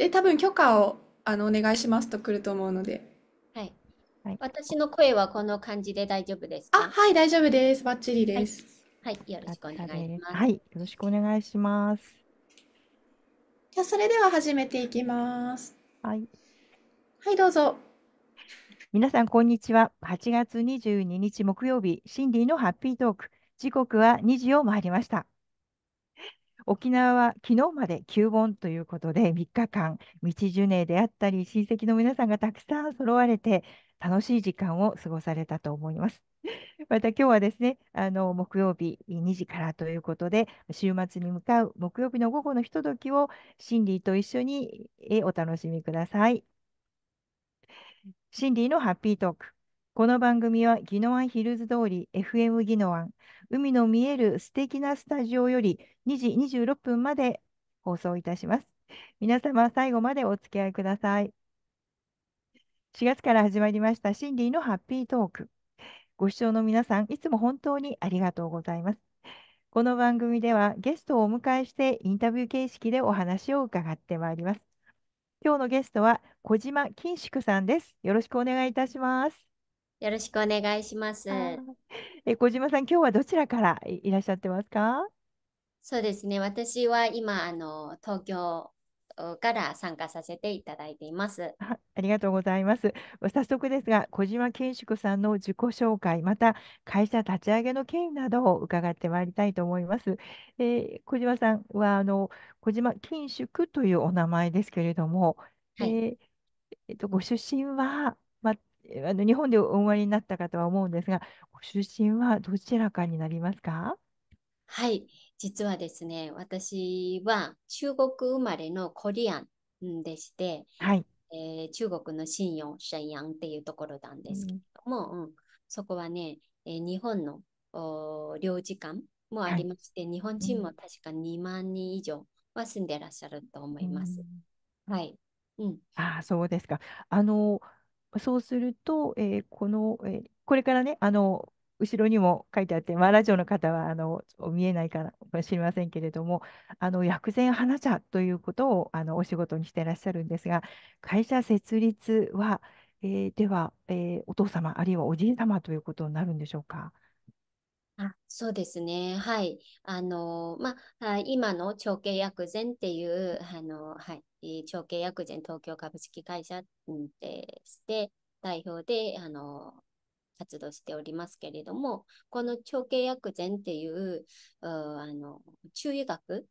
で、多分許可をあのお願いしますと来ると思うので。はい。はい、私の声はこの感じで大丈夫ですかあ、はい、大丈夫です。バッチリです。はい、はい、よろしくお願いします。はい、よろしくお願いします。じゃそれでは始めていきます。はい。はい、どうぞ。皆さん、こんにちは。8月22日木曜日、シンディのハッピートーク。時刻は2時を回りました。沖縄は昨日まで旧盆ということで、3日間、道ジュであったり、親戚の皆さんがたくさん揃われて、楽しい時間を過ごされたと思います。また今日はですね、あの木曜日2時からということで、週末に向かう木曜日の午後のひとときを、シンリーと一緒にお楽しみください。シンリーのハッピートーク。この番組は、ギノワンヒルズ通り FM ギノワン、海の見える素敵なスタジオより2時26分まで放送いたします。皆様、最後までお付き合いください。4月から始まりました心理のハッピートーク。ご視聴の皆さん、いつも本当にありがとうございます。この番組ではゲストをお迎えしてインタビュー形式でお話を伺ってまいります。今日のゲストは小島金祝さんです。よろしくお願いいたします。よろしくお願いします。え小島さん、今日はどちらからいらっしゃってますかそうですね、私は今、あの東京から参加させていただいています。あありがとうございます。早速ですが、小島健淑さんの自己紹介、また会社立ち上げの経緯などを伺ってまいりたいと思います。えー、小島さんはあの小島健淑というお名前ですけれども、はい、えー、えっと、ご出身はあの日本でお生まれになったかとは思うんですが、ご出身はどちらかになりますかはい、実はですね、私は中国生まれのコリアンでして、はい、えー、中国の信用、アンっていうところなんですけども、うん、うん、そこはね、えー、日本の領事館もありまして、はい、日本人も確か2万人以上は住んでらっしゃると思います。うん、はい、うん、ああそうですか。あのそうすると、えー、この、えー、これからね、あの、後ろにも書いてあって、まあ、ラジオの方はあの見えないかもしれませんけれども、あの薬膳花茶ということをあのお仕事にしていらっしゃるんですが、会社設立は、えー、では、えー、お父様、あるいはおじい様ということになるんでしょうか。あそうですね、はい。あのまあ、今の長径薬膳っていうあの、はい、長慶薬膳東京株式会社でして、代表で、あの、活動しておりますけれども、この長慶薬膳っていう、うあの、中医学、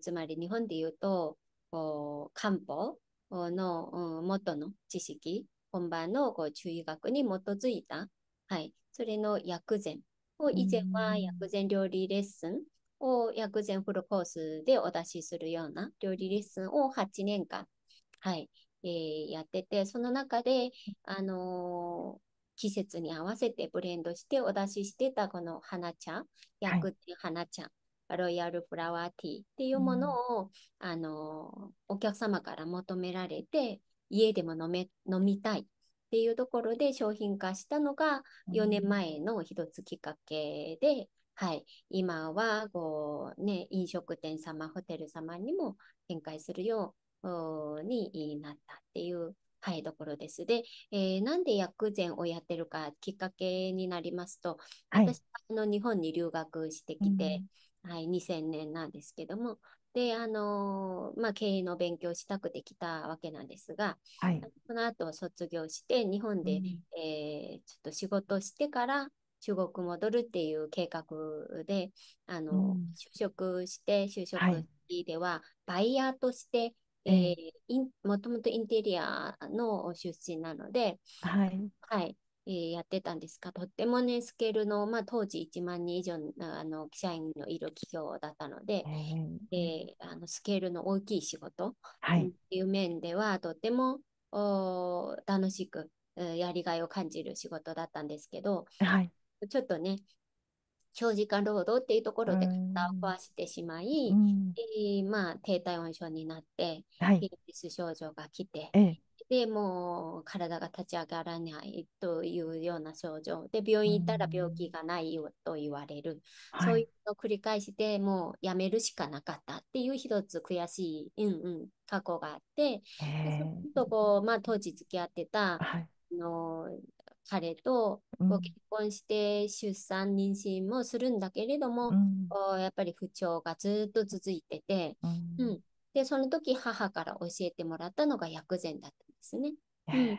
つまり日本で言うと、こう漢方の、元の知識、本場のこう中医学に基づいた、はい、それの薬膳を以前は薬膳料理レッスンを薬膳フルコースでお出しするような料理レッスンを8年間、はいえー、やってて、その中で、あのー季節に合わせてブレンドしてお出ししてたこの花茶、薬膳花茶、はい、ロイヤルフラワーティーっていうものを、うん、あのお客様から求められて、家でも飲め飲みたいっていうところで商品化したのが4年前の一つきっかけで、はい、今はこう、ね、飲食店様、ホテル様にも展開するようになったっていう、はい、ところです。で、えー、なんで薬膳をやってるかきっかけになりますと、はい、私あの日本に留学してきて、うん、はい、2000年なんですけども、で、あのー、まあ、経営の勉強したくて来たわけなんですが、はい、その後卒業して、日本で、うん、えー、ちょっと仕事してから、中国戻るっていう計画であの、うん、就職して就職では、バイヤーとして、はい、えー、もともとインテリアの出身なので、はい、はいえー、やってたんですが、とってもね、スケールの、まあ、当時1万人以上のあの社員のいる企業だったので、えー、あのスケールの大きい仕事、はい、っていう面では、とっても楽しく、やりがいを感じる仕事だったんですけど、ちょっとね長時間労働っていうところで体を壊してしまい、うん、えー、まあ、低体温症になって、はい、ピルピス症状が来て、ええ、でもう体が立ち上がらないというような症状で病院行ったら病気がないよと言われる、うん、そういうのを繰り返してもうやめるしかなかったっていう一つ悔しい、うんうん、過去があって、えー、そこ、まあ、当時付き合ってた、はいの彼とご結婚して出産妊娠もするんだけれども、うん、やっぱり不調がずっと続いてて、うん、うん、でその時母から教えてもらったのが薬膳だったんですね。うんうん、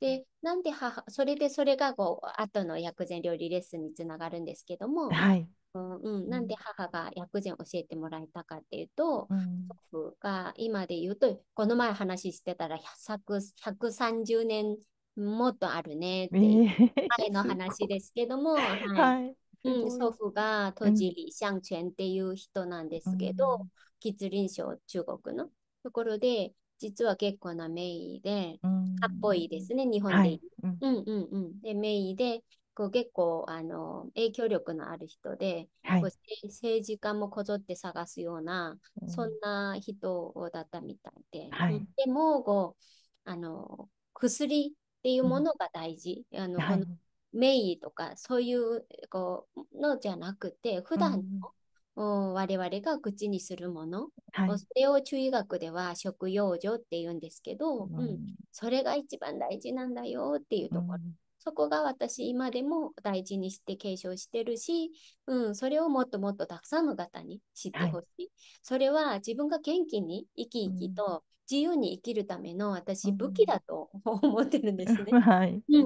でなんで母それでそれがこう後の薬膳料理レッスンにつながるんですけども、はい、うん、なんで母が薬膳教えてもらえたかっていうと、うん、祖父が今で言うとこの前話してたら130年もっとあるねっていう前の話ですけども、はい、うん、祖父が当時李相泉っていう人なんですけど、吉林省中国のところで実は結構な名医で、かっこいいですね日本で、うんうんうんで名医でこう結構あの影響力のある人で、はい、こう政治家もこぞって探すような、そんな人だったみたいで、はい、でもこうあの薬っていうものが大事。あの、はい、名医とかそういうこうのじゃなくて普段の、我々が口にするもの、はい、それを中医学では食用生っていうんですけど、うん、うん、それが一番大事なんだよっていうところそこが私今でも大事にして継承してるし、うん、それをもっともっとたくさんの方に知ってほしい、はい、それは自分が元気に生き生きと自由に生きるための私武器だと 思ってるんですね。うん、はい、うん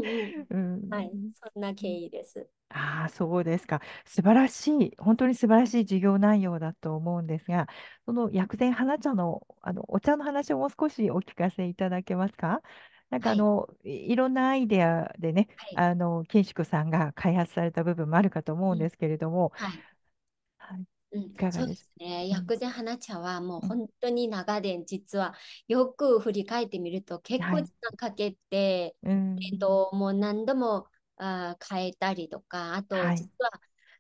うん、はい、そんな経緯です。ああそうですか素晴らしい本当に素晴らしい授業内容だと思うんですがその薬膳花茶のあのお茶の話をもう少しお聞かせいただけますか。なんかあの、いいろんなアイデアでね、はい。あの、緊縮さんが開発された部分もあるかと思うんですけれども、はい。はい、うん、いかがそうですね。薬膳花茶はもう本当に長年実はよく振り返ってみると結構時間かけて、うえっと、もう何度もあー変えたりとかあとはい、実は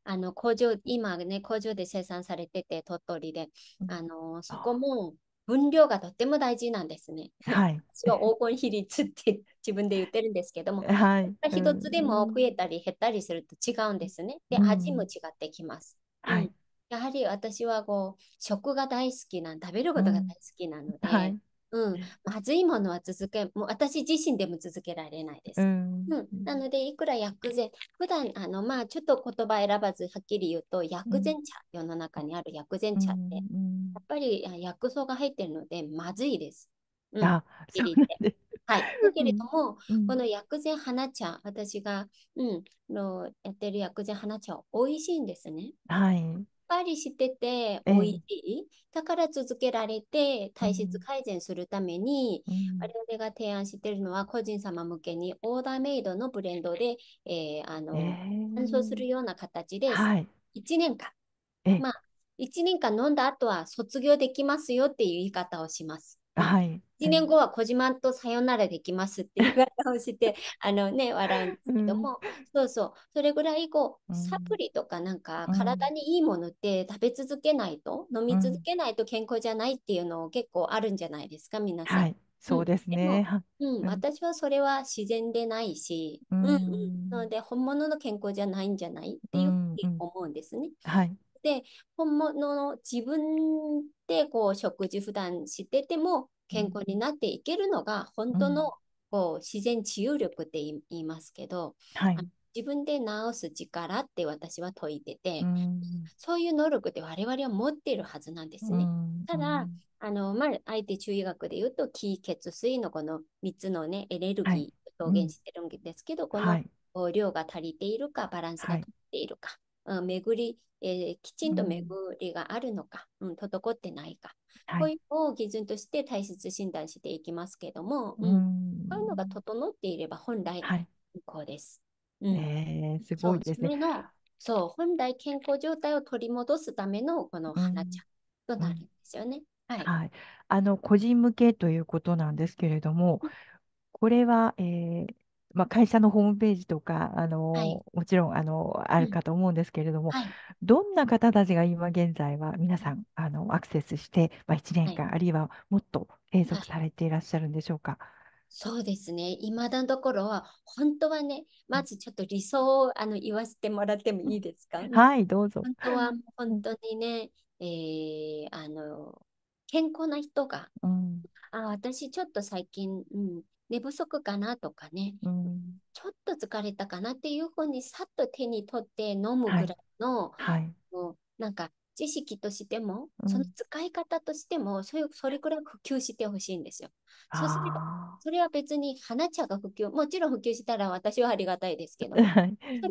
あの工場今ね工場で生産されてて鳥取であのそこあ、も分量がとっても大事なんですね。はい。一応黄金比率って自分で言ってるんですけども、はい。一つでも増えたり減ったりすると違うんですね。で、味も違ってきます。うん、はい。やはり私はこう食が大好きな食べることが大好きなので、うんはい、うん、まずいものは続けもう私自身でも続けられないです。うん、うん、なのでいくら薬膳普段あのまあちょっと言葉選ばずはっきり言うと薬膳茶、うん、世の中にある薬膳茶って、うん、やっぱり薬草が入ってるのでまずいです。うん、あそうではい、だけれども、うん、この薬膳花茶、私が、うん、のやってる薬膳花茶美味しいんですね。はい。ぱりしてて美味しい、えー、だから続けられて体質改善するために、うん、我々が提案しているのは個人様向けにオーダーメイドのブレンドで、えー、あの、乾燥するような形で、はい、1年間、まあ、1年間飲んだ後は卒業できますよっていう言い方をします。はい。1年後は小島とさよならできますって言われをして あのね笑うんですけども、うん、そうそうそれぐらいこうサプリとかなんか体にいいものって食べ続けないと、うん、飲み続けないと健康じゃないっていうの結構あるんじゃないですか皆さん。はいそうですね、うん、うん、私はそれは自然でないし、うん、うん、なので本物の健康じゃないんじゃないっていうふうに思うんですね。はい、て本物の自分でこう食事普段してても健康になっていけるのが本当のこう自然治癒力って言いますけど、はい、自分で治す力って私は説いてて、うん、そういう能力って我々は持っているはずなんですね。うん、ただ、あのまあ、相手中医学で言うと気血水のこの3つの、ね、エネルギー表現してるんですけど、はい、この、量が足りているかバランスが取っているか、巡り、えー、きちんと巡りがあるのか、うん、うん、滞ってないか、はい、こういうのを基準として体質診断していきますけども、うん、うん、こういうのが整っていれば本来健康です。はい、うん、えー、すごいですね。そう本来健康状態を取り戻すためのこの花ちゃんとなるんですよね。はい、はい、あの個人向けということなんですけれども、これは、えー、まあ、会社のホームページとか、あの、はい、もちろん、あの、あるかと思うんですけれども、うんはい、どんな方たちが今現在は皆さん、あの、アクセスして、まあ、1年間、はい、あるいはもっと継続されていらっしゃるんでしょうか。そうですね。今のところは、本当はね、まずちょっと理想をあの言わせてもらってもいいですか、ね、はい、どうぞ。本当は、本当にね、えー、あの、健康な人が、うん、あ私ちょっと最近、うん、寝不足かなとかね、うん、ちょっと疲れたかなっていうふうにさっと手に取って飲むぐらいの、はい、もうなんか知識としても、その使い方としても、うそれそれくらい普及してほしいんですよ。そうすれとそれは別に花茶が普及、もちろん普及したら私はありがたいですけど、それ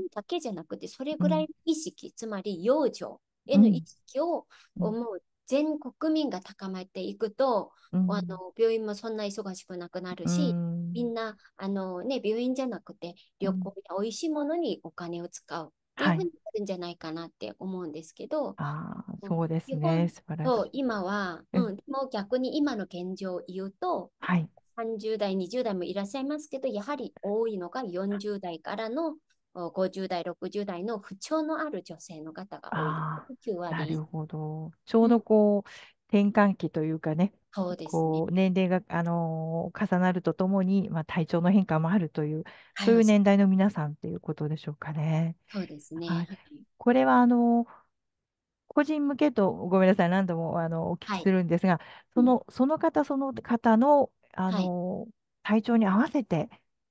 だけじゃなくて、それぐらいの意識、うん、つまり養生への意識を思う全国民が高まっていくと、うん、あの病院もそんな忙しくなくなるし、うん、みんなあの、ね、病院じゃなくて旅行や美味しいものにお金を使う。っていうふうになるんじゃないかなって思うんですけど、はい、あそうですね素晴らしい今は、うん、でも逆に今の現状を言うと、はい、30代20代もいらっしゃいますけどやはり多いのが40代からの50代、60代の不調のある女性の方が多い。9割。なるほど。ちょうどこう、転換期というかね、そうです、ね、こう年齢が、あのー、重なるとともに、まあ、体調の変化もあるという、そういう年代の皆さんということでしょうかね。そうですね、これはあのー、個人向けとごめんなさい、何度もあのお聞きするんですが、はい、そのその方、その方の、あのー、体調に合わせて、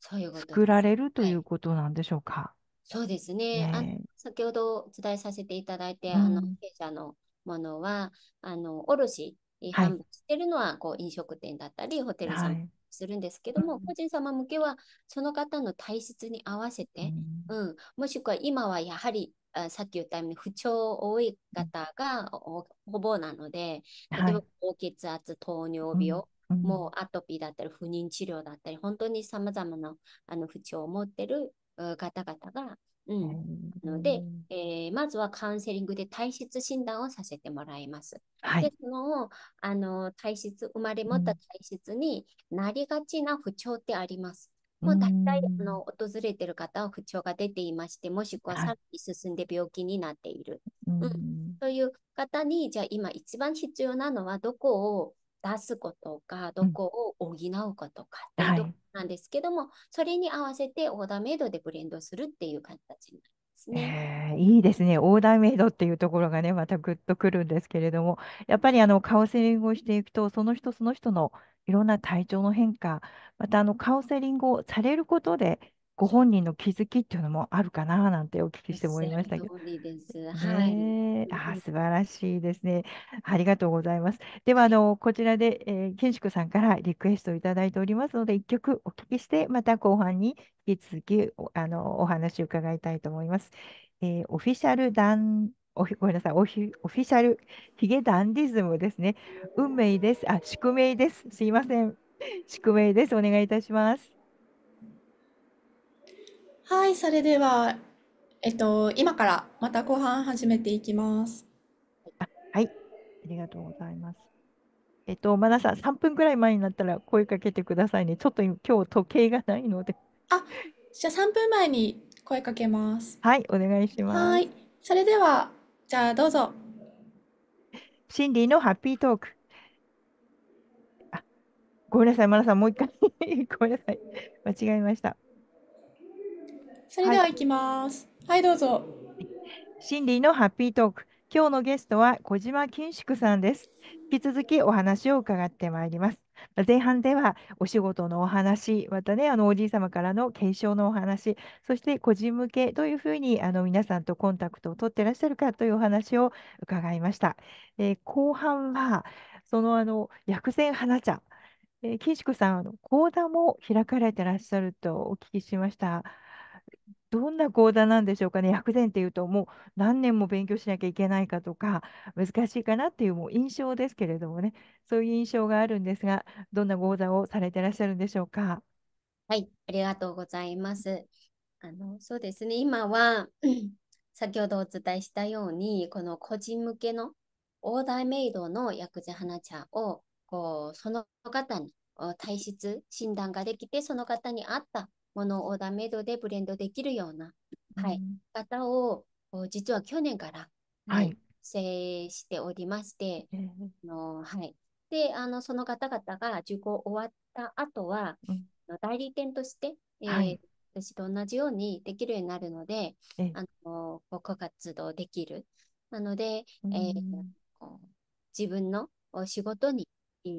作られるということなんでしょうか。はい、そうですね、ね、あ先ほどお伝えさせていただいて、あの弊社のものはあの卸販売してるのは、こう飲食店だったりホテルさん、するんですけども、個人様向けはその方の体質に合わせて、うん、うん、もしくは今はやはりあさっき言ったように不調多い方がほぼなので、例えば高血圧、糖尿病、もうアトピーだったり不妊治療だったり本当にさまざまなあの不調を持ってる方々が、うん、ので、えー、まずはカウンセリングで体質診断をさせてもらいます。はい、でそのあの体質生まれ持った体質になりがちな不調ってあります。もう大体あの訪れてる方は不調が出ていまして、もしくはさらに進んで病気になっている。はい、うん、という方に、じゃあ今一番必要なのはどこを出すことか、どこを補うことかっていうとなんですけども、はい、それに合わせてオーダーメイドでブレンドするっていう形になりますね、いいですね、オーダーメイドっていうところがね、またぐっとくるんですけれども、やっぱりあのカウンセリングをしていくと、その人その人のいろんな体調の変化、またあのカウンセリングをされることで、ご本人の気づきっていうのもあるかななんてお聞きして思いましたけど。はい、ね、あ素晴らしいですね。ありがとうございます。ではあのこちらで、えー、健宿さんからリクエストをいただいておりますので一曲お聞きしてまた後半に引き続きあのお話を伺いたいと思います。えー、オフィシャルダンおごめんなさいオフィシャルヒゲダンディズムですね。運命です。あ、宿命です。すいません。宿命です。お願いいたします。はい、それでは、えっと、今からまた後半始めていきます。あはい、ありがとうございます。えっと、まださん、3分くらい前になったら声かけてくださいね。ちょっと今日時計がないので。あ、じゃあ3分前に声かけます。はい、お願いします。はい、それでは、じゃあどうぞ。シンディのハッピートーク。あ、ごめんなさい、まださん、もう一回 ごめんなさい。間違えました。それでは行きます。はい、はい、どうぞ。心理のハッピートーク。今日のゲストは小島金宿さんです。引き続きお話を伺ってまいります。前半ではお仕事のお話、またね、あのおじい様からの継承のお話、そして個人向けというふうにあの皆さんとコンタクトを取ってらっしゃるかというお話を伺いました。えー、後半は、そのあの薬膳花茶、えー、金宿さん、講座も開かれてらっしゃるとお聞きしました。どんな講座なんでしょうかね、薬膳っていうと、もう何年も勉強しなきゃいけないかとか、難しいかなっていうもう印象ですけれどもね、そういう印象があるんですが、どんな講座をされてらっしゃるんでしょうか。はい、ありがとうございます。あのそうですね、今は 先ほどお伝えしたように、この個人向けのオーダーメイドの薬膳花茶をこうその方に体質診断ができて、その方に合ったものをダメドでブレンドできるような、はい、方を実は去年から、はい、制しておりまして、のはい、であのその方々が受講終わった後は、うん、代理店として、えー、はい、私と同じようにできるようになるので、あのご活動できる。なので、えー、自分の仕事に、えー、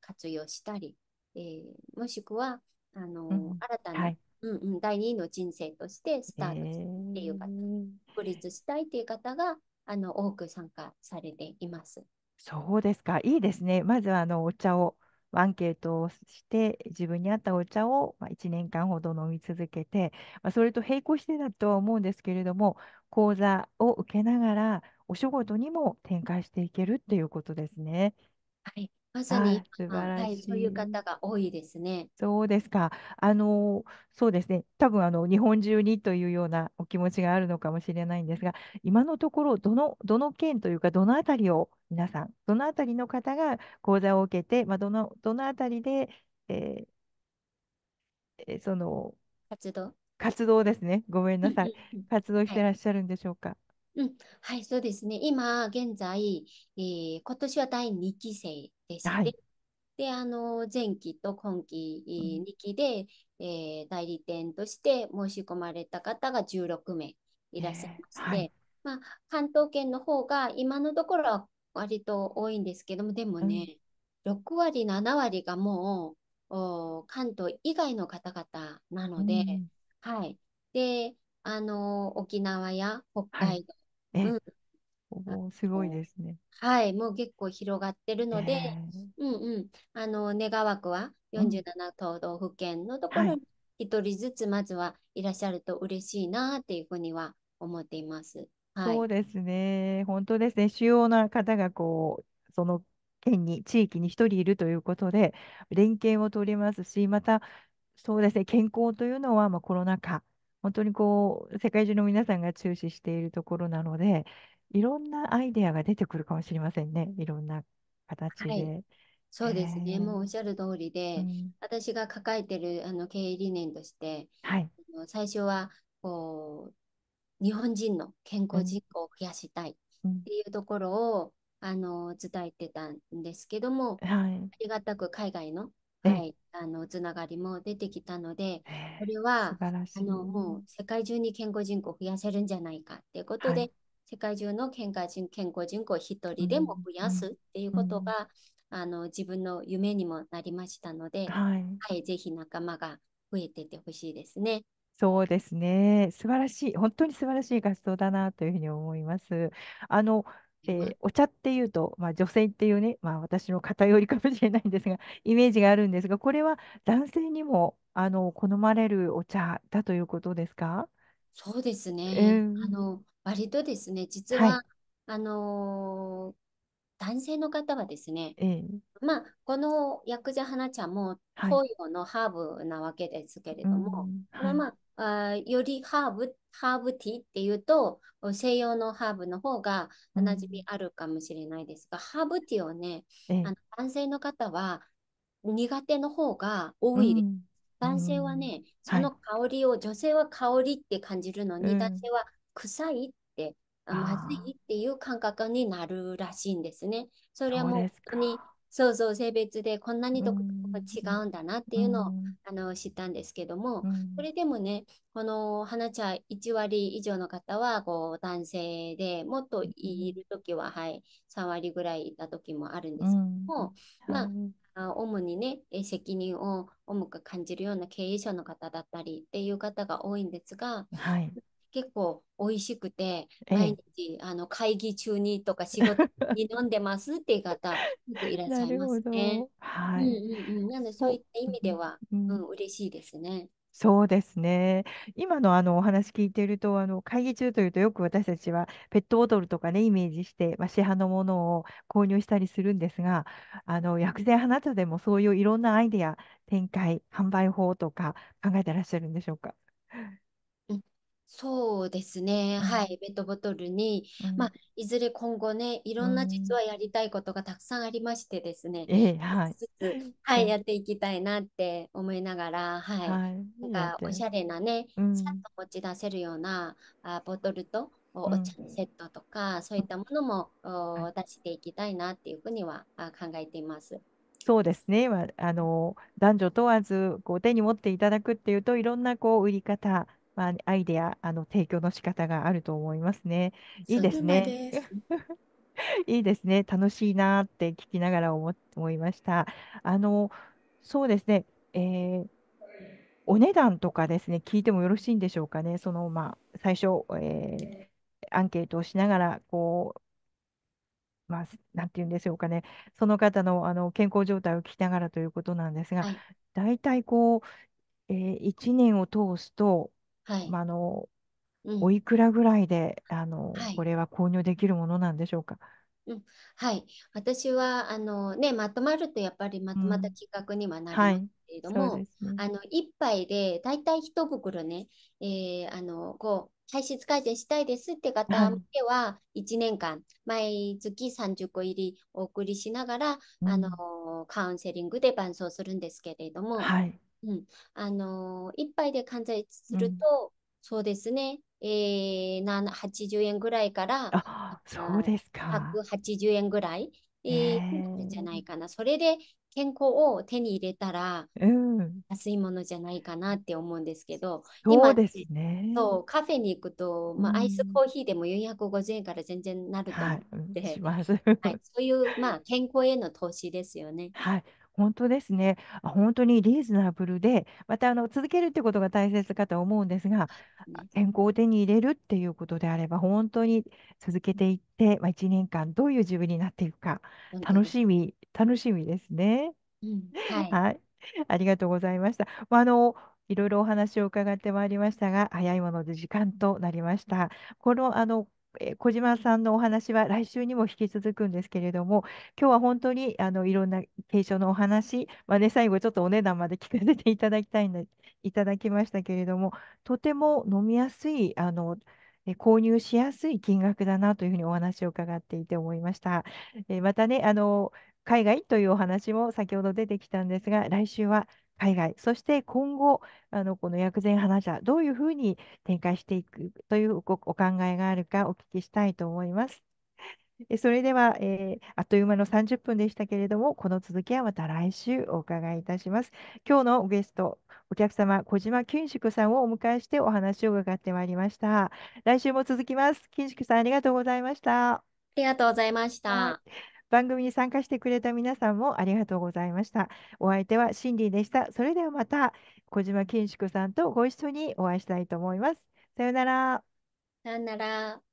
活用したり、えー、もしくは、あの、うん、新たに、はい、うんうん、第2の人生としてスタートするっていう方、えー、独立したいっていう方があの多く参加されています。そうですか、いいですね。まずはあのお茶をアンケートをして自分に合ったお茶を1年間ほど飲み続けて、まあ、それと並行してだとは思うんですけれども講座を受けながらお仕事にも展開していけるっていうことですね。はい、まさに、素晴らはい、しそういう方が多いですね。そうですか。あの、そうですね。多分あの日本中にというようなお気持ちがあるのかもしれないんですが、今のところどのどの県というかどのあたりを皆さん、どのあたりの方が講座を受けて、まあどのどのあたりで、えーえーその活動。活動ですね。ごめんなさい。活動してらっしゃるんでしょうか。うん、はい、そうですね。今、現在、えー、今年は第2期生ですね。はい、で、あの、前期と今期、え2期で、えー、代理店として申し込まれた方が16名いらっしゃいまして、えーはい、まあ、関東圏の方が今のところは割と多いんですけども、でもね、うん、6割、7割がもう関東以外の方々なので、うん、はい。で、あの、沖縄や北海道、え、うんおすごいですね。はい、もう結構広がってるので、えー、うんうん、あの願わくは47都道府県のところに1人ずつまずはいらっしゃると嬉しいなっていうふうには思っています。はい、そうですね、本当ですね、主要な方がこうその県に、地域に1人いるということで、連携を取りますし、また、そうですね、健康というのは、まあ、コロナ禍本当にこう、世界中の皆さんが注視しているところなので、いろんなアイデアが出てくるかもしれませんね。いろんな形で。はい、そうですね、えー、もうおっしゃる通りで、うん、私が抱えてるあの経営理念として、はい、最初はこう日本人の健康人口を増やしたいっていうところを、うん、あの伝えてたんですけども、はい、ありがたく海外のはい、あのつながりも出てきたので、これはあのもう世界中に健康人口を増やせるんじゃないかっていうことで、はい、世界中の健康人健康人口を1人でも増やすっていうことが、あの自分の夢にもなりましたので、はい、はい、ぜひ仲間が増えててほしいですね。そうですね。素晴らしい。本当に素晴らしい活動だなというふうに思います。あの、えー、お茶っていうと、まあ、女性っていうね、まあ、私の偏りかもしれないんですが、イメージがあるんですが、これは男性にもあの好まれるお茶だということですかそうですね、えー、あの割とですね、実は、はい、あの男性の方はですね、ええ、まあ、この薬剤花茶も東洋のハーブなわけですけれども、はい、まあ、はい、あよりハーブ、ハーブティーっていうと、西洋のハーブの方がおなじみあるかもしれないですが、うん、ハーブティーをね、え、あの男性の方は苦手の方が多いです。うん、男性はね、その香りを、はい、女性は香りって感じるのに、男性は臭いって、まずいっう感覚になるらしいんですね。それはもう本当にそうそう性別でこんなに違うんだなっていうのを、あの知ったんですけども、それでもねこの花茶1割以上の方はこう男性でもっといる時は、はい、3割ぐらいいた時もあるんですけども、まあ、主にね責任を重く感じるような経営者の方だったりっていう方が多いんですが、はい、結構美味しくて、毎日、あの会議中にとか仕事に飲んでますっていう方、いらっしゃいますね。はい。うんうんうん。なので、そういった意味では、うん、嬉しいですね。そうですね。今のあのお話聞いてると、あの会議中というとよく私たちはペットボトルとかね、イメージして、まあ、市販のものを購入したりするんですが、あの薬膳花茶でもそういういろんなアイデア、展開、販売法とか考えてらっしゃるんでしょうか。そうですね、はい、ペットボトルに、まあ、いずれ今後ね、いろんな実はやりたいことがたくさんありましてですね、はい、はい、やっていきたいなって思いながら、はい、はい、なんかおしゃれなね、さっと持ち出せるようなあボトルとお茶のセットとか、そういったものも、お、出していきたいなっていうふうには考えています。そうですね、まあ、あの男女問わずこう手に持っていただくっていうといろんなこう売り方まあ、アイデア、あの、提供の仕方があると思いますね。いいですね。す いいですね。楽しいなって聞きながら思思いました。あの、そうですね。えーお値段とかですね、聞いてもよろしいんでしょうかね。その、まあ、最初、えー、アンケートをしながら、こう、まあ、なんて言うんでしょうかね、その方の、あの健康状態を聞きながらということなんですが、はい、大体こう、えー、1年を通すと、はい。あ、の、うん。おいくらぐらいで、あの、はこれは購入できるものなんでしょうか。うん、はい。私は、あのね、まとまるとやっぱりまとまった企画にはなるんですけれどうも、でね。あの、一杯でだいたい一袋ね、えー、あの、こう、体質改善したいですって方向けは、1年間、毎月30個入りお送りしながら、うあの、カウンセリングで伴走するんですけれども、はい。うん、あの1杯で換算すると、そうですね、えー、80円ぐらいから、あそうですか。180円ぐらい、えー、じゃないかな。それで健康を手に入れたら、うん、安いものじゃないかなって思うんですけど、そうですね。そうカフェに行くと、まあ、アイスコーヒーでも450円から全然なると思って、はい、はい、そういう、まあ、健康への投資ですよね。はい、本当ですね。本当にリーズナブルで、またあの続けるってことが大切かと思うんですが、健康を手に入れるっていうことであれば、本当に続けていって、まあ、1年間どういう自分になっていくか、楽しみ、楽しみですね。うん、はい。はい。ありがとうございました。まあ、あの、いろいろお話を伺ってまいりましたが、早いもので時間となりました。この、あの、えー、小島さんのお話は来週にも引き続くんですけれども、今日は本当にあのいろんな継承のお話、まあね、最後ちょっとお値段まで聞かせていただきたいんで、いただきましたけれども、とても飲みやすい、あの購入しやすい金額だなというふうにお話を伺っていて思いました。えー、またねあの、海外というお話も先ほど出てきたんですが、来週は海外、そして今後、あのこの薬膳花茶、どういうふうに展開していくというお考えがあるかお聞きしたいと思います。それでは、えー、あっという間の30分でしたけれども、この続きはまた来週お伺いいたします。今日のゲスト、お客様、小島金宿さんをお迎えしてお話を伺ってまいりました。来週も続きます。金宿さん、ありがとうございました。ありがとうございました。はい番組に参加してくれた皆さんもありがとうございました。お相手はシンディでした。それではまた小島健子さんとご一緒にお会いしたいと思います。さよなら。さよなら。